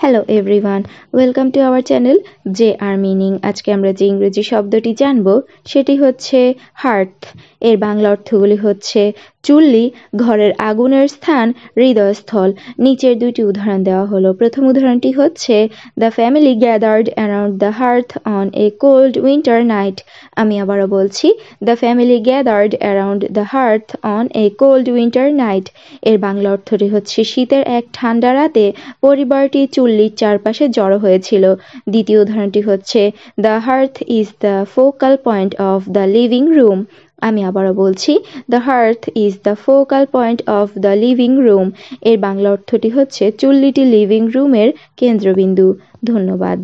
hello everyone welcome to our channel J R meaning আজকে আমরা যে ইংরেজি শব্দটি জানব সেটি হচ্ছে হার্থ এর বাংলা অর্থগুলি হচ্ছে চুল্লি ঘরের আগুনের স্থান হৃদয়স্থল নিচের দুইটি উদাহরণ দেওয়া হলো প্রথম উদাহরণটি হচ্ছে the family gathered around the hearth on a cold winter night আমি আবারও বলছি the family gathered around the hearth on a cold winter night এর বাংলা অর্থটি হচ্ছে শীতের এক ঠান্ডা রাতে পরিবারটি চুল্লির চারপাশে জড়ো হয়েছিল দ্বিতীয় উদাহরণটি হচ্ছে the hearth is the focal point of the living room আমি আবারও বলছি the hearth is the focal point of the living room এর বাংলা অর্থটি হচ্ছে চুল্লিটি লিভিং রুমের কেন্দ্রবিন্দু ধন্যবাদ